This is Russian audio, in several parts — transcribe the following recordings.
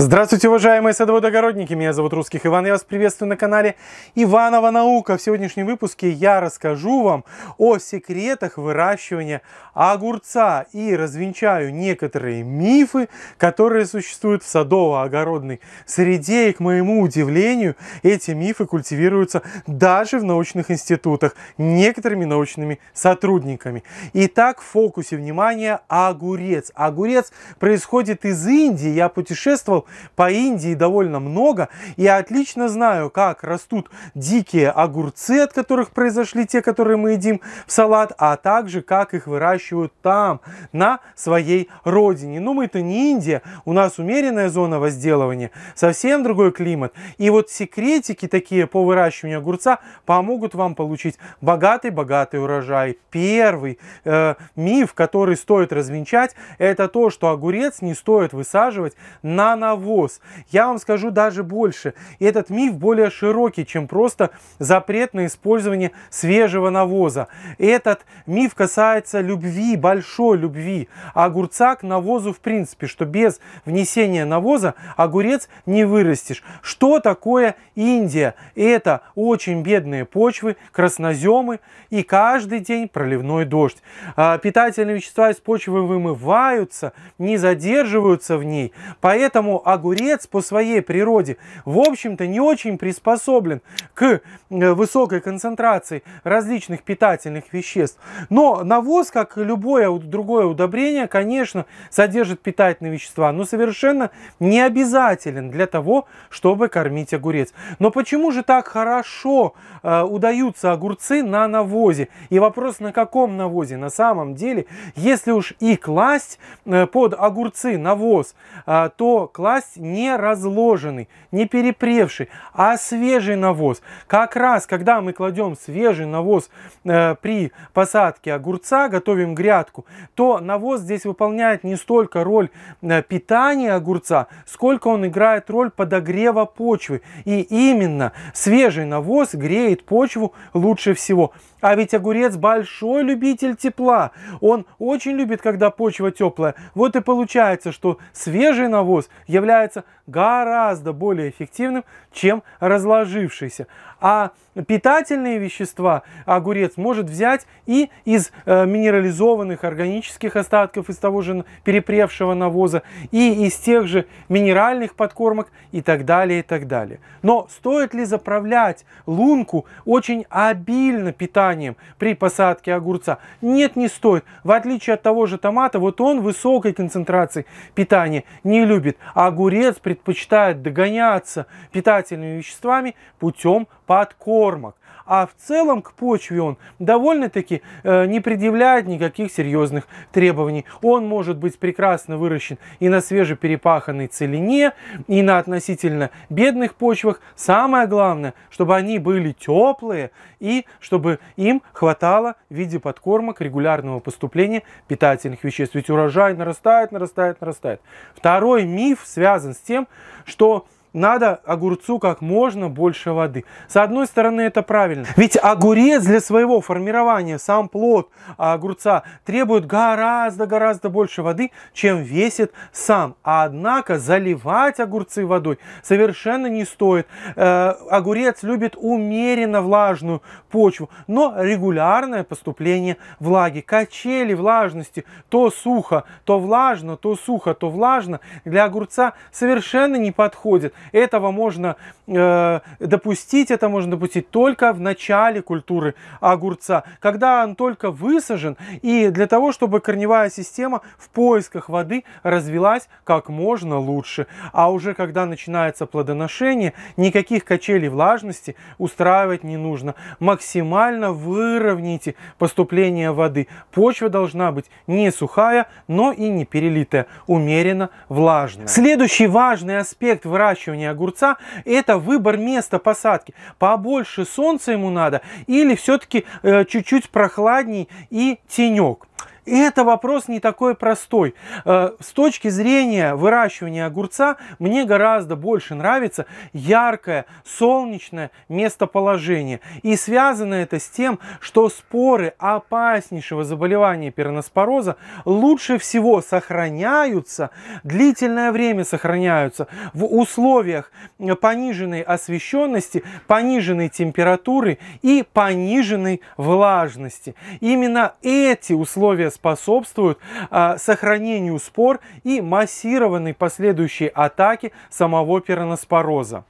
Здравствуйте, уважаемые садоводогородники! Меня зовут Русских Иван, я вас приветствую на канале Иванова Наука. В сегодняшнем выпуске я расскажу вам о секретах выращивания огурца и развенчаю некоторые мифы, которые существуют в садово-огородной среде. И, к моему удивлению, эти мифы культивируются даже в научных институтах некоторыми научными сотрудниками. Итак, в фокусе внимания огурец. Огурец происходит из Индии. Я путешествовал по Индии довольно много. Я отлично знаю, как растут дикие огурцы, от которых произошли те, которые мы едим в салат, а также как их выращивают там, на своей родине. Но ну, мы-то не Индия, у нас умеренная зона возделывания, совсем другой климат. И вот секретики такие по выращиванию огурца помогут вам получить богатый-богатый урожай. Первый э, миф, который стоит развенчать, это то, что огурец не стоит высаживать на навоз навоз. Я вам скажу даже больше. И этот миф более широкий, чем просто запрет на использование свежего навоза. этот миф касается любви, большой любви огурца к навозу в принципе, что без внесения навоза огурец не вырастешь. Что такое Индия? Это очень бедные почвы, красноземы и каждый день проливной дождь. А, питательные вещества из почвы вымываются, не задерживаются в ней, поэтому огурец по своей природе, в общем-то, не очень приспособлен к э, высокой концентрации различных питательных веществ. Но навоз, как и любое другое удобрение, конечно, содержит питательные вещества, но совершенно не обязателен для того, чтобы кормить огурец. Но почему же так хорошо э, удаются огурцы на навозе? И вопрос, на каком навозе? На самом деле, если уж и класть э, под огурцы навоз, э, то класть класть не разложенный, не перепревший, а свежий навоз. Как раз, когда мы кладем свежий навоз э, при посадке огурца, готовим грядку, то навоз здесь выполняет не столько роль э, питания огурца, сколько он играет роль подогрева почвы. И именно свежий навоз греет почву лучше всего. А ведь огурец большой любитель тепла. Он очень любит, когда почва теплая. Вот и получается, что свежий навоз я является гораздо более эффективным, чем разложившийся. А питательные вещества огурец может взять и из э, минерализованных органических остатков, из того же перепревшего навоза, и из тех же минеральных подкормок и так далее, и так далее. Но стоит ли заправлять лунку очень обильно питанием при посадке огурца? Нет, не стоит. В отличие от того же томата, вот он высокой концентрации питания не любит. А огурец предпочитает догоняться питательными питательными веществами путем подкормок. А в целом к почве он довольно-таки э, не предъявляет никаких серьезных требований. Он может быть прекрасно выращен и на свежеперепаханной целине, и на относительно бедных почвах. Самое главное, чтобы они были теплые и чтобы им хватало в виде подкормок регулярного поступления питательных веществ. Ведь урожай нарастает, нарастает, нарастает. Второй миф связан с тем, что надо огурцу как можно больше воды. С одной стороны, это правильно. Ведь огурец для своего формирования, сам плод огурца, требует гораздо-гораздо больше воды, чем весит сам. Однако заливать огурцы водой совершенно не стоит. Э, огурец любит умеренно влажную почву, но регулярное поступление влаги. Качели влажности то сухо, то влажно, то сухо, то влажно для огурца совершенно не подходит этого можно э, допустить, это можно допустить только в начале культуры огурца, когда он только высажен, и для того, чтобы корневая система в поисках воды развелась как можно лучше. А уже когда начинается плодоношение, никаких качелей влажности устраивать не нужно. Максимально выровняйте поступление воды. Почва должна быть не сухая, но и не перелитая, умеренно влажная. Следующий важный аспект выращивания выращивания огурца, это выбор места посадки. Побольше солнца ему надо или все-таки э, чуть-чуть прохладней и тенек. Это вопрос не такой простой. Э, с точки зрения выращивания огурца, мне гораздо больше нравится яркое солнечное местоположение. И связано это с тем, что споры опаснейшего заболевания пероноспороза лучше всего сохраняются, длительное время сохраняются в условиях пониженной освещенности, пониженной температуры и пониженной влажности. Именно эти условия способствуют э, сохранению спор и массированной последующей атаки самого пероноспороза.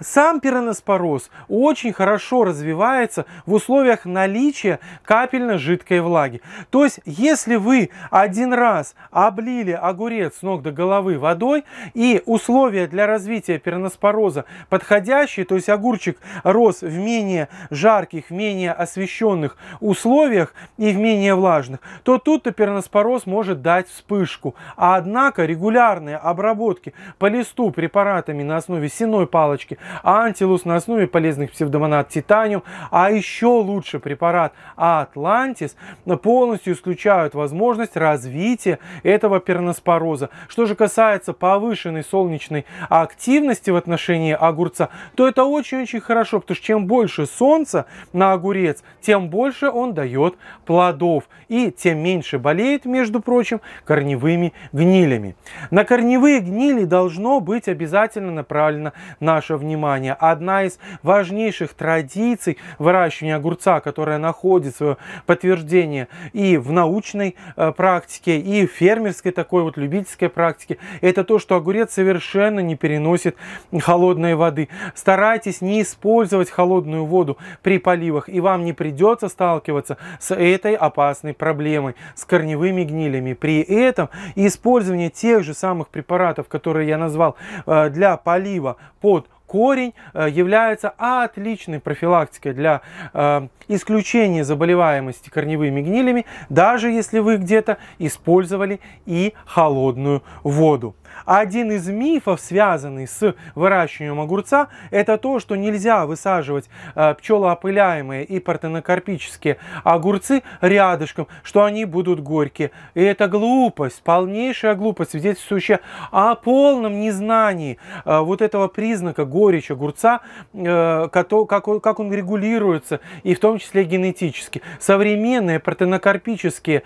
Сам пероноспороз очень хорошо развивается в условиях наличия капельно-жидкой влаги. То есть, если вы один раз облили огурец с ног до головы водой и условия для развития пероноспороза подходящие, то есть огурчик рос в менее жарких, менее освещенных условиях и в менее влажных, то тут Тут-то перноспороз может дать вспышку, а однако регулярные обработки по листу препаратами на основе сеной палочки, антилус на основе полезных псевдомонад титаниум, а еще лучше препарат Атлантис полностью исключают возможность развития этого перноспороза. Что же касается повышенной солнечной активности в отношении огурца, то это очень-очень хорошо, потому что чем больше солнца на огурец, тем больше он дает плодов и тем меньше меньше болеет, между прочим, корневыми гнилями. На корневые гнили должно быть обязательно направлено наше внимание. Одна из важнейших традиций выращивания огурца, которая находит свое подтверждение и в научной э, практике, и в фермерской такой вот любительской практике, это то, что огурец совершенно не переносит холодной воды. Старайтесь не использовать холодную воду при поливах, и вам не придется сталкиваться с этой опасной проблемой с корневыми гнилями. При этом использование тех же самых препаратов, которые я назвал э, для полива под корень э, является отличной профилактикой для э, исключения заболеваемости корневыми гнилями, даже если вы где-то использовали и холодную воду один из мифов, связанный с выращиванием огурца, это то, что нельзя высаживать э, пчелоопыляемые и партенокарпические огурцы рядышком, что они будут горькие. И это глупость, полнейшая глупость, свидетельствующая о полном незнании э, вот этого признака горечи огурца, э, как он регулируется, и в том числе генетически. Современные партенокарпические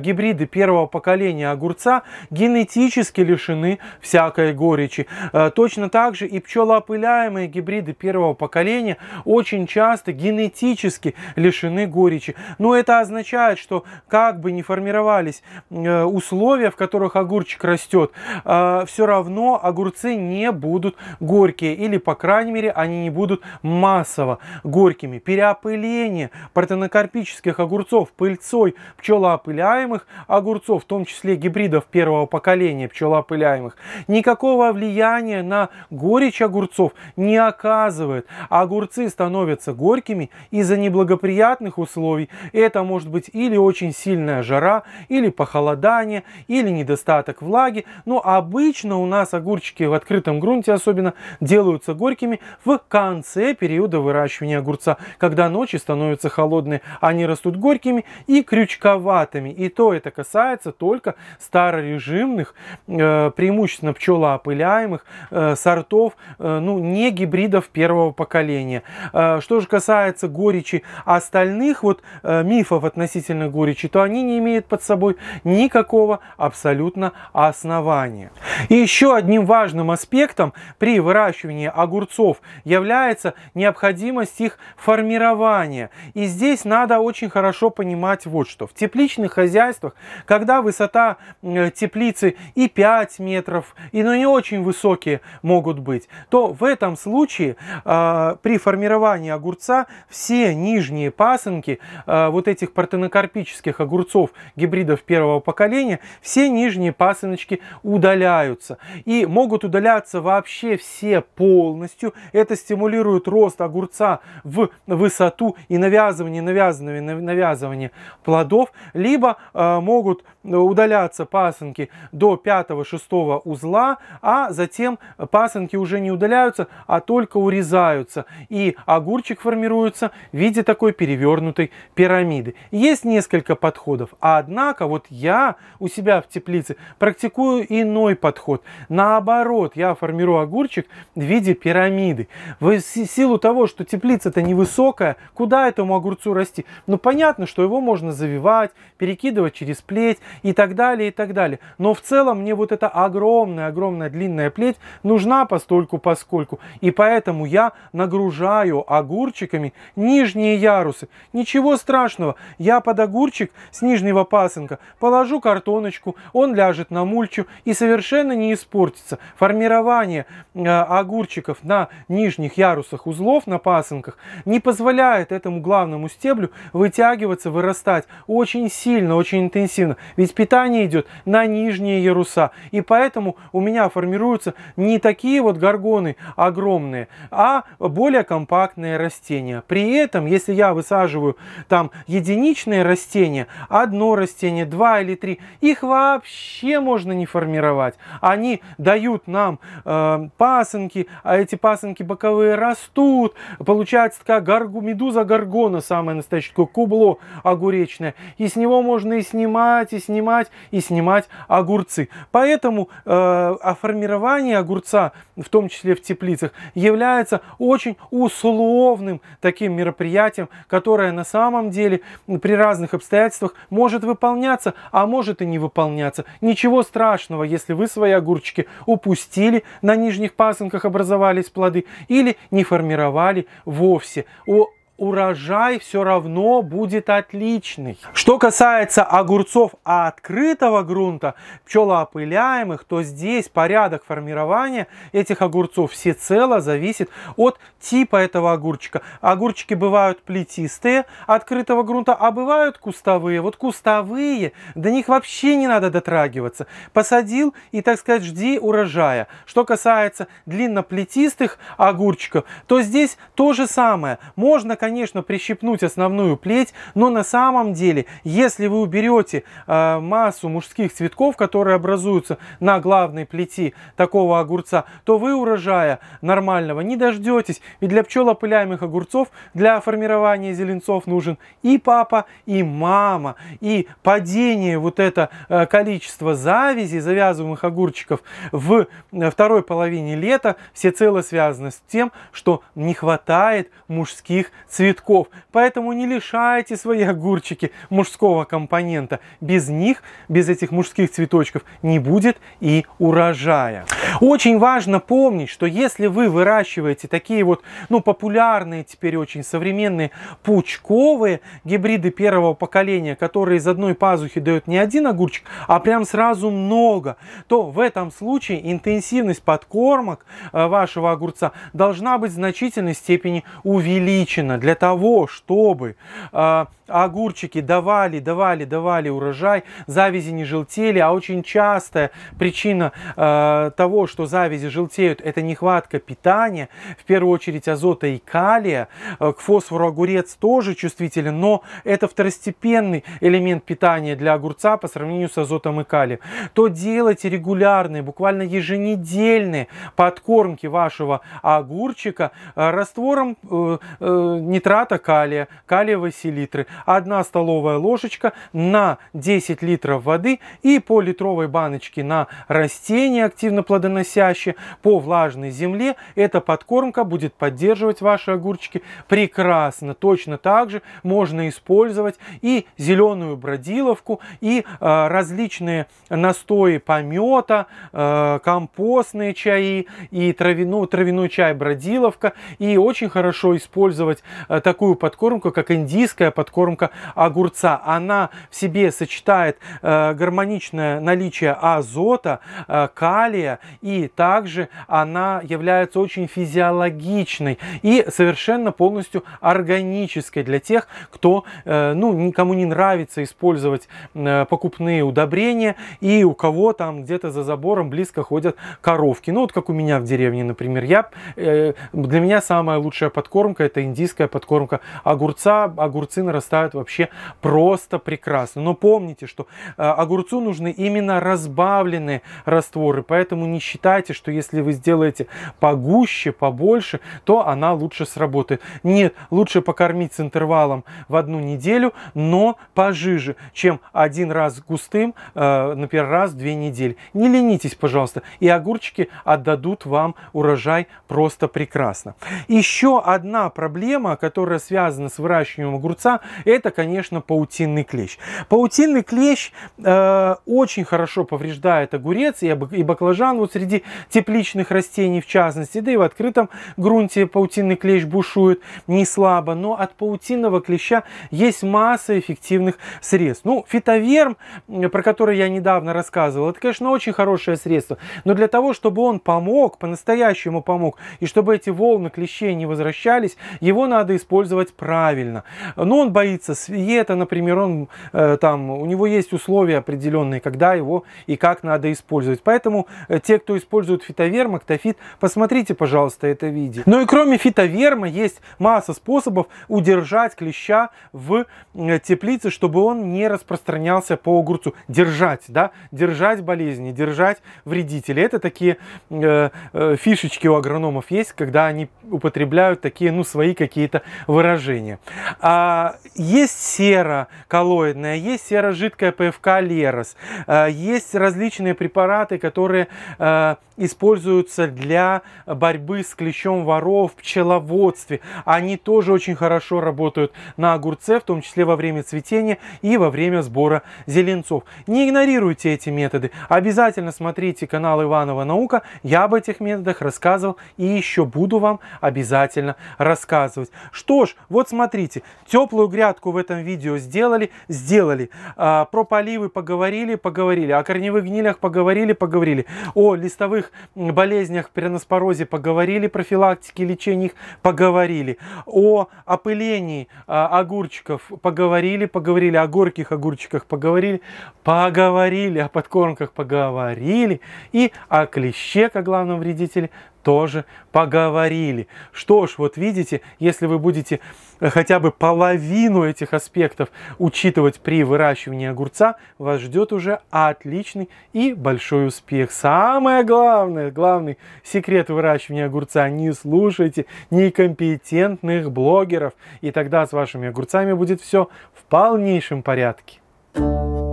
гибриды первого поколения огурца генетически лишены лишены всякой горечи. Э, точно так же и пчелоопыляемые гибриды первого поколения очень часто генетически лишены горечи. Но это означает, что как бы ни формировались э, условия, в которых огурчик растет, э, все равно огурцы не будут горькие или, по крайней мере, они не будут массово горькими. Переопыление протонокарпических огурцов пыльцой пчелоопыляемых огурцов, в том числе гибридов первого поколения пчелоопыляемых, сопоставляемых. Никакого влияния на горечь огурцов не оказывает. Огурцы становятся горькими из-за неблагоприятных условий. Это может быть или очень сильная жара, или похолодание, или недостаток влаги. Но обычно у нас огурчики в открытом грунте особенно делаются горькими в конце периода выращивания огурца, когда ночи становятся холодные, они растут горькими и крючковатыми. И то это касается только старорежимных э, преимущественно пчелоопыляемых э, сортов, э, ну, не гибридов первого поколения. Э, что же касается горечи остальных вот э, мифов относительно горечи, то они не имеют под собой никакого абсолютно основания. И еще одним важным аспектом при выращивании огурцов является необходимость их формирования. И здесь надо очень хорошо понимать вот что. В тепличных хозяйствах, когда высота э, теплицы и 5 метров, и но ну, не очень высокие могут быть, то в этом случае э, при формировании огурца все нижние пасынки э, вот этих партенокарпических огурцов гибридов первого поколения, все нижние пасыночки удаляются. И могут удаляться вообще все полностью. Это стимулирует рост огурца в высоту и навязывание, навязывание, навязывание плодов. Либо э, могут удаляться пасынки до 5-6 пустого узла, а затем пасынки уже не удаляются, а только урезаются. И огурчик формируется в виде такой перевернутой пирамиды. Есть несколько подходов, однако вот я у себя в теплице практикую иной подход. Наоборот, я формирую огурчик в виде пирамиды. В силу того, что теплица-то невысокая, куда этому огурцу расти? Ну, понятно, что его можно завивать, перекидывать через плеть и так далее, и так далее. Но в целом мне вот это огромная-огромная длинная плеть нужна постольку поскольку. И поэтому я нагружаю огурчиками нижние ярусы. Ничего страшного, я под огурчик с нижнего пасынка положу картоночку, он ляжет на мульчу и совершенно не испортится. Формирование э, огурчиков на нижних ярусах узлов на пасынках не позволяет этому главному стеблю вытягиваться, вырастать очень сильно, очень интенсивно. Ведь питание идет на нижние яруса. И поэтому у меня формируются не такие вот горгоны огромные, а более компактные растения. При этом, если я высаживаю там единичные растения, одно растение, два или три, их вообще можно не формировать. Они дают нам э, пасынки, а эти пасынки боковые растут, получается такая горгу, медуза горгона, самое настоящее, такое кубло огуречное. И с него можно и снимать, и снимать, и снимать огурцы. Поэтому Поэтому э, формирование огурца, в том числе в теплицах, является очень условным таким мероприятием, которое на самом деле при разных обстоятельствах может выполняться, а может и не выполняться. Ничего страшного, если вы свои огурчики упустили, на нижних пасынках образовались плоды или не формировали вовсе. О урожай все равно будет отличный. Что касается огурцов открытого грунта, пчелоопыляемых, то здесь порядок формирования этих огурцов всецело зависит от типа этого огурчика. Огурчики бывают плетистые открытого грунта, а бывают кустовые. Вот кустовые, до них вообще не надо дотрагиваться. Посадил и, так сказать, жди урожая. Что касается длинноплетистых огурчиков, то здесь то же самое. Можно, конечно, конечно, прищипнуть основную плеть, но на самом деле, если вы уберете э, массу мужских цветков, которые образуются на главной плети такого огурца, то вы урожая нормального не дождетесь. Ведь для пчелопыляемых огурцов для формирования зеленцов нужен и папа, и мама. И падение вот это э, количество завязей, завязываемых огурчиков в э, второй половине лета все цело связано с тем, что не хватает мужских цветков цветков. Поэтому не лишайте свои огурчики мужского компонента. Без них, без этих мужских цветочков не будет и урожая. Очень важно помнить, что если вы выращиваете такие вот, ну, популярные теперь очень современные пучковые гибриды первого поколения, которые из одной пазухи дают не один огурчик, а прям сразу много, то в этом случае интенсивность подкормок э, вашего огурца должна быть в значительной степени увеличена для для того, чтобы э, огурчики давали, давали, давали урожай, завязи не желтели, а очень частая причина э, того, что завязи желтеют, это нехватка питания, в первую очередь азота и калия, э, к фосфору огурец тоже чувствителен, но это второстепенный элемент питания для огурца по сравнению с азотом и калием, то делайте регулярные, буквально еженедельные подкормки вашего огурчика э, раствором э, э, нитрата калия, калиевой селитры, 1 столовая ложечка на 10 литров воды и по литровой баночке на растения активно плодоносящие, по влажной земле. Эта подкормка будет поддерживать ваши огурчики прекрасно. Точно так же можно использовать и зеленую бродиловку, и э, различные настои помета, э, компостные чаи, и травяной, травяной чай бродиловка. И очень хорошо использовать Э, такую подкормку, как индийская подкормка огурца. Она в себе сочетает э, гармоничное наличие азота, э, калия, и также она является очень физиологичной и совершенно полностью органической для тех, кто, ну, никому не нравится использовать покупные удобрения, и у кого там где-то за забором близко ходят коровки. Ну, вот как у меня в деревне, например. Я, для меня самая лучшая подкормка – это индийская подкормка огурца. Огурцы нарастают вообще просто прекрасно. Но помните, что э, огурцу нужны именно разбавленные растворы, поэтому не считайте, что если вы сделаете погуще, побольше, то она лучше сработает. Нет, лучше покормить с интервалом в одну неделю, но пожиже, чем один раз густым, э, например, раз в две недели. Не ленитесь, пожалуйста, и огурчики отдадут вам урожай просто прекрасно. Еще одна проблема, которая связана с выращиванием огурца, это, конечно, паутинный клещ. Паутинный клещ э, очень хорошо повреждает огурец и, баклажан вот среди тепличных растений в частности, да и в открытом грунте паутинный клещ бушует не слабо, но от паутинного клеща есть масса эффективных средств. Ну, фитоверм, про который я недавно рассказывал, это, конечно, очень хорошее средство, но для того, чтобы он помог, по-настоящему помог, и чтобы эти волны клещей не возвращались, его надо надо использовать правильно. Но он боится света, например, он э, там, у него есть условия определенные, когда его и как надо использовать. Поэтому э, те, кто использует фитоверм, актофит, посмотрите, пожалуйста, это видео. Ну и кроме фитоверма есть масса способов удержать клеща в э, теплице, чтобы он не распространялся по огурцу. Держать, да, держать болезни, держать вредителей. Это такие э, э, фишечки у агрономов есть, когда они употребляют такие, ну, свои какие-то выражение. А, есть сера коллоидная, есть сера жидкая ПФК Лерос, а, есть различные препараты, которые а, используются для борьбы с клещом воров в пчеловодстве. Они тоже очень хорошо работают на огурце, в том числе во время цветения и во время сбора зеленцов. Не игнорируйте эти методы. Обязательно смотрите канал Иванова Наука. Я об этих методах рассказывал и еще буду вам обязательно рассказывать. Что ж, вот смотрите, теплую грядку в этом видео сделали, сделали. А, про поливы поговорили, поговорили. О корневых гнилях поговорили, поговорили. О листовых болезнях, переноспорозе поговорили, профилактике, лечении их поговорили. О опылении а, огурчиков поговорили, поговорили. О горьких огурчиках поговорили, поговорили. О подкормках поговорили. И о клеще, как главном вредителе, тоже поговорили. Что ж, вот видите, если вы будете э, хотя бы половину этих аспектов учитывать при выращивании огурца, вас ждет уже отличный и большой успех. Самое главное, главный секрет выращивания огурца – не слушайте некомпетентных блогеров, и тогда с вашими огурцами будет все в полнейшем порядке. Thank you